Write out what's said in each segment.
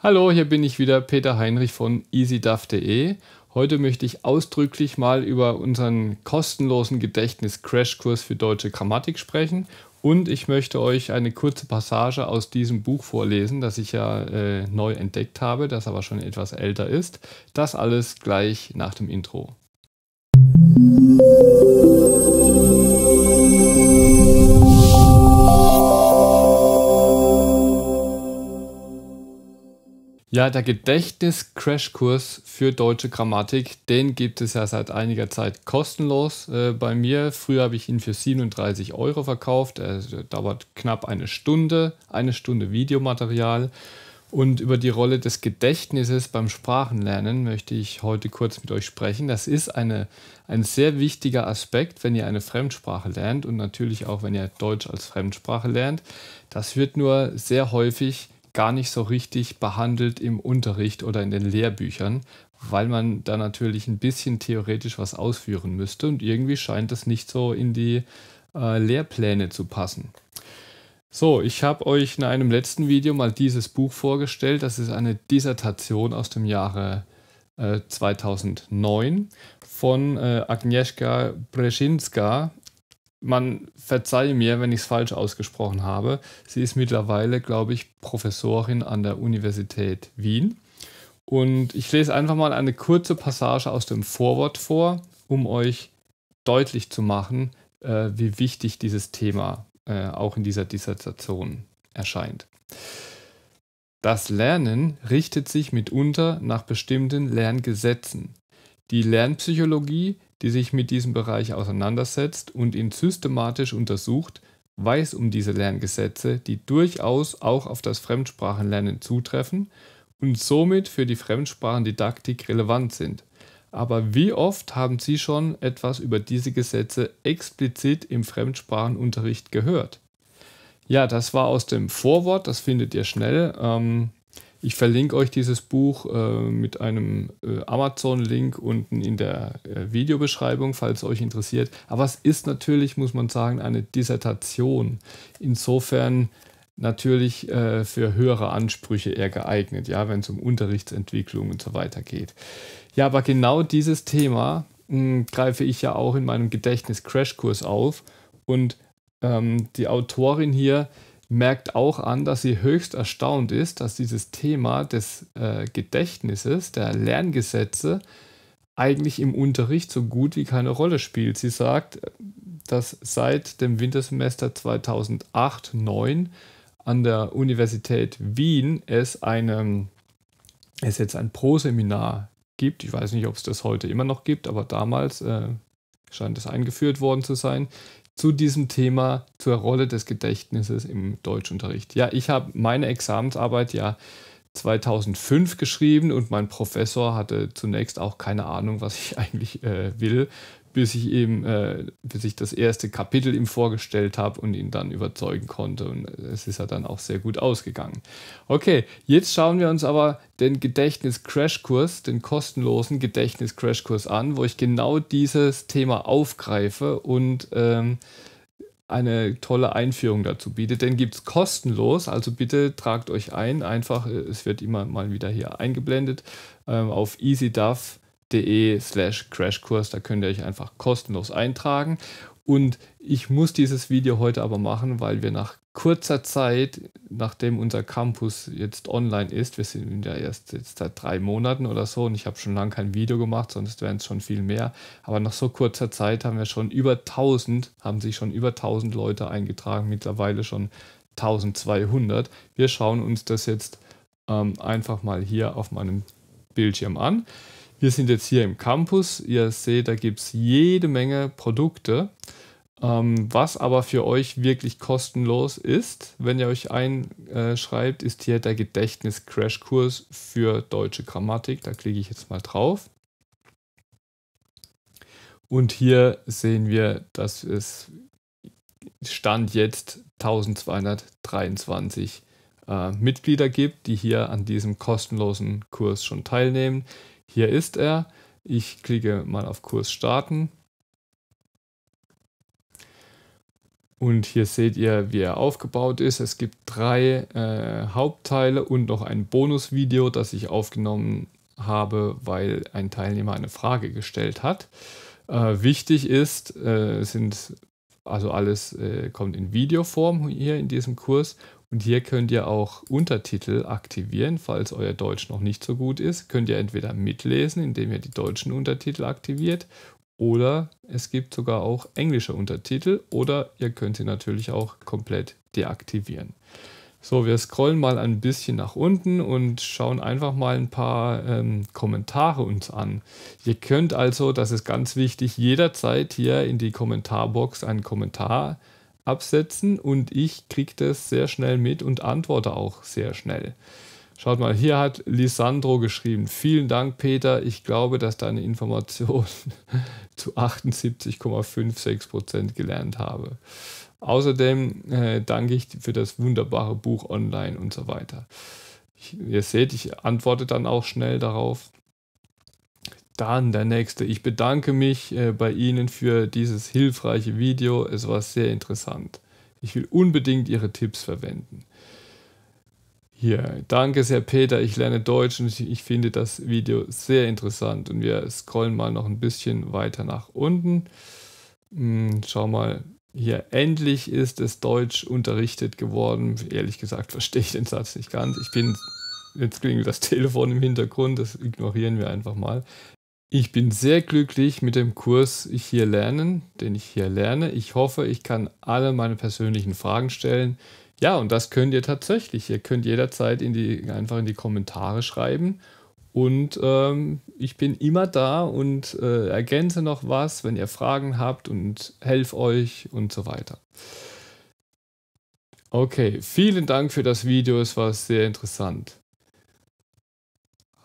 Hallo, hier bin ich wieder, Peter Heinrich von easyduff.de. Heute möchte ich ausdrücklich mal über unseren kostenlosen Gedächtnis-Crashkurs für deutsche Grammatik sprechen und ich möchte euch eine kurze Passage aus diesem Buch vorlesen, das ich ja äh, neu entdeckt habe, das aber schon etwas älter ist. Das alles gleich nach dem Intro. Musik Ja, der Gedächtnis-Crashkurs für deutsche Grammatik, den gibt es ja seit einiger Zeit kostenlos äh, bei mir. Früher habe ich ihn für 37 Euro verkauft. Er äh, dauert knapp eine Stunde, eine Stunde Videomaterial. Und über die Rolle des Gedächtnisses beim Sprachenlernen möchte ich heute kurz mit euch sprechen. Das ist eine, ein sehr wichtiger Aspekt, wenn ihr eine Fremdsprache lernt und natürlich auch, wenn ihr Deutsch als Fremdsprache lernt. Das wird nur sehr häufig gar nicht so richtig behandelt im Unterricht oder in den Lehrbüchern, weil man da natürlich ein bisschen theoretisch was ausführen müsste und irgendwie scheint das nicht so in die äh, Lehrpläne zu passen. So, ich habe euch in einem letzten Video mal dieses Buch vorgestellt. Das ist eine Dissertation aus dem Jahre äh, 2009 von äh, Agnieszka Breszinska man verzeihe mir, wenn ich es falsch ausgesprochen habe. Sie ist mittlerweile, glaube ich, Professorin an der Universität Wien. Und ich lese einfach mal eine kurze Passage aus dem Vorwort vor, um euch deutlich zu machen, äh, wie wichtig dieses Thema äh, auch in dieser Dissertation erscheint. Das Lernen richtet sich mitunter nach bestimmten Lerngesetzen. Die Lernpsychologie die sich mit diesem Bereich auseinandersetzt und ihn systematisch untersucht, weiß um diese Lerngesetze, die durchaus auch auf das Fremdsprachenlernen zutreffen und somit für die Fremdsprachendidaktik relevant sind. Aber wie oft haben Sie schon etwas über diese Gesetze explizit im Fremdsprachenunterricht gehört? Ja, das war aus dem Vorwort, das findet ihr schnell. Ähm, ich verlinke euch dieses Buch äh, mit einem äh, Amazon-Link unten in der äh, Videobeschreibung, falls euch interessiert. Aber es ist natürlich, muss man sagen, eine Dissertation. Insofern natürlich äh, für höhere Ansprüche eher geeignet, ja, wenn es um Unterrichtsentwicklung und so weiter geht. Ja, aber genau dieses Thema mh, hm, greife ich ja auch in meinem Gedächtnis-Crashkurs auf und ähm, die Autorin hier merkt auch an, dass sie höchst erstaunt ist, dass dieses Thema des äh, Gedächtnisses, der Lerngesetze, eigentlich im Unterricht so gut wie keine Rolle spielt. Sie sagt, äh, dass seit dem Wintersemester 2008-09 an der Universität Wien es, eine, es jetzt ein Pro-Seminar gibt. Ich weiß nicht, ob es das heute immer noch gibt, aber damals äh, scheint es eingeführt worden zu sein zu diesem Thema, zur Rolle des Gedächtnisses im Deutschunterricht. Ja, ich habe meine Examensarbeit ja 2005 geschrieben und mein Professor hatte zunächst auch keine Ahnung, was ich eigentlich äh, will bis ich eben, äh, bis ich das erste Kapitel ihm vorgestellt habe und ihn dann überzeugen konnte. Und es ist ja dann auch sehr gut ausgegangen. Okay, jetzt schauen wir uns aber den Gedächtnis-Crashkurs, den kostenlosen Gedächtnis-Crashkurs an, wo ich genau dieses Thema aufgreife und ähm, eine tolle Einführung dazu biete. Den gibt es kostenlos, also bitte tragt euch ein. Einfach, äh, es wird immer mal wieder hier eingeblendet, ähm, auf easyduff.com de slash crashkurs. Da könnt ihr euch einfach kostenlos eintragen. Und ich muss dieses Video heute aber machen, weil wir nach kurzer Zeit, nachdem unser Campus jetzt online ist, wir sind ja erst jetzt seit drei Monaten oder so und ich habe schon lange kein Video gemacht, sonst wären es schon viel mehr. Aber nach so kurzer Zeit haben wir schon über 1000, haben sich schon über 1000 Leute eingetragen, mittlerweile schon 1200. Wir schauen uns das jetzt ähm, einfach mal hier auf meinem Bildschirm an. Wir sind jetzt hier im Campus. Ihr seht, da gibt es jede Menge Produkte, ähm, was aber für euch wirklich kostenlos ist, wenn ihr euch einschreibt, ist hier der Gedächtnis-Crashkurs für deutsche Grammatik. Da klicke ich jetzt mal drauf. Und hier sehen wir, dass es Stand jetzt 1223 äh, Mitglieder gibt, die hier an diesem kostenlosen Kurs schon teilnehmen. Hier ist er. Ich klicke mal auf Kurs starten. Und hier seht ihr, wie er aufgebaut ist. Es gibt drei äh, Hauptteile und noch ein Bonusvideo, das ich aufgenommen habe, weil ein Teilnehmer eine Frage gestellt hat. Äh, wichtig ist, äh, sind also alles äh, kommt in Videoform hier in diesem Kurs und hier könnt ihr auch Untertitel aktivieren, falls euer Deutsch noch nicht so gut ist. Könnt ihr entweder mitlesen, indem ihr die deutschen Untertitel aktiviert, oder es gibt sogar auch englische Untertitel, oder ihr könnt sie natürlich auch komplett deaktivieren. So, wir scrollen mal ein bisschen nach unten und schauen einfach mal ein paar ähm, Kommentare uns an. Ihr könnt also, das ist ganz wichtig, jederzeit hier in die Kommentarbox einen Kommentar absetzen und ich kriege das sehr schnell mit und antworte auch sehr schnell. Schaut mal, hier hat Lisandro geschrieben. Vielen Dank, Peter. Ich glaube, dass deine Information zu 78,56% gelernt habe. Außerdem äh, danke ich für das wunderbare Buch online und so weiter. Ich, ihr seht, ich antworte dann auch schnell darauf. Dann der nächste. Ich bedanke mich äh, bei Ihnen für dieses hilfreiche Video. Es war sehr interessant. Ich will unbedingt Ihre Tipps verwenden. Hier, danke sehr, Peter. Ich lerne Deutsch und ich, finde das Video sehr interessant. Und wir scrollen mal noch ein bisschen weiter nach unten. Hm, schau mal, hier, endlich ist es Deutsch unterrichtet geworden. Ehrlich gesagt verstehe ich den Satz nicht ganz. Ich bin, jetzt klingelt das Telefon im Hintergrund, das ignorieren wir einfach mal. Ich bin sehr glücklich mit dem Kurs Ich hier lernen, den ich hier lerne. Ich hoffe, ich kann alle meine persönlichen Fragen stellen. Ja, und das könnt ihr tatsächlich. Ihr könnt jederzeit in die, einfach in die Kommentare schreiben. Und ähm, ich bin immer da und äh, ergänze noch was, wenn ihr Fragen habt und helfe euch und so weiter. Okay, vielen Dank für das Video. Es war sehr interessant.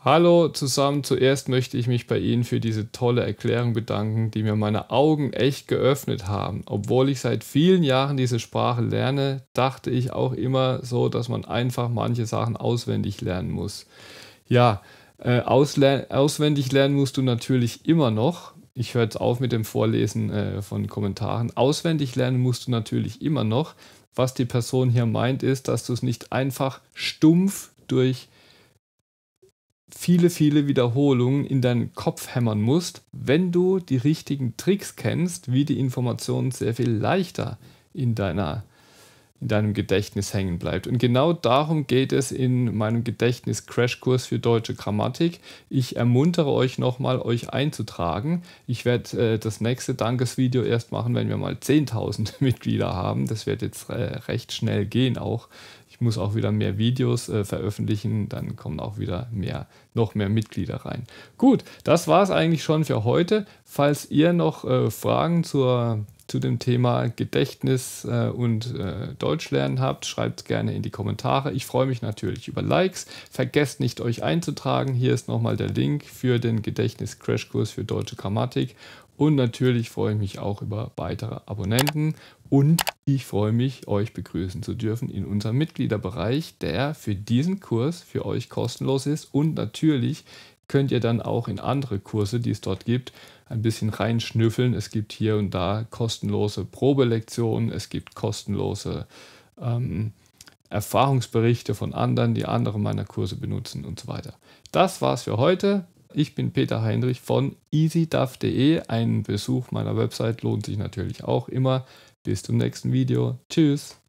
Hallo zusammen, zuerst möchte ich mich bei Ihnen für diese tolle Erklärung bedanken, die mir meine Augen echt geöffnet haben. Obwohl ich seit vielen Jahren diese Sprache lerne, dachte ich auch immer so, dass man einfach manche Sachen auswendig lernen muss. Ja, äh, ausler auswendig lernen musst du natürlich immer noch. Ich höre jetzt auf mit dem Vorlesen äh, von Kommentaren. Auswendig lernen musst du natürlich immer noch. Was die Person hier meint, ist, dass du es nicht einfach stumpf durch viele, viele Wiederholungen in deinen Kopf hämmern musst, wenn du die richtigen Tricks kennst, wie die Information sehr viel leichter in deiner in deinem Gedächtnis hängen bleibt. Und genau darum geht es in meinem Gedächtnis-Crashkurs für deutsche Grammatik. Ich ermuntere euch nochmal, euch einzutragen. Ich werde äh, das nächste Dankesvideo erst machen, wenn wir mal 10.000 Mitglieder haben. Das wird jetzt äh, recht schnell gehen auch muss auch wieder mehr Videos äh, veröffentlichen, dann kommen auch wieder mehr, noch mehr Mitglieder rein. Gut, das war es eigentlich schon für heute. Falls ihr noch äh, Fragen zur zu dem Thema Gedächtnis äh, und äh, lernen habt, schreibt gerne in die Kommentare. Ich freue mich natürlich über Likes. Vergesst nicht, euch einzutragen. Hier ist nochmal der Link für den Gedächtnis-Crashkurs für deutsche Grammatik. Und natürlich freue ich mich auch über weitere Abonnenten. Und ich freue mich, euch begrüßen zu dürfen in unserem Mitgliederbereich, der für diesen Kurs für euch kostenlos ist und natürlich könnt ihr dann auch in andere Kurse, die es dort gibt, ein bisschen reinschnüffeln. Es gibt hier und da kostenlose Probelektionen, es gibt kostenlose ähm, Erfahrungsberichte von anderen, die andere meiner Kurse benutzen und so weiter. Das war's für heute. Ich bin Peter Heinrich von easyduff.de. Ein Besuch meiner Website lohnt sich natürlich auch immer. Bis zum nächsten Video. Tschüss.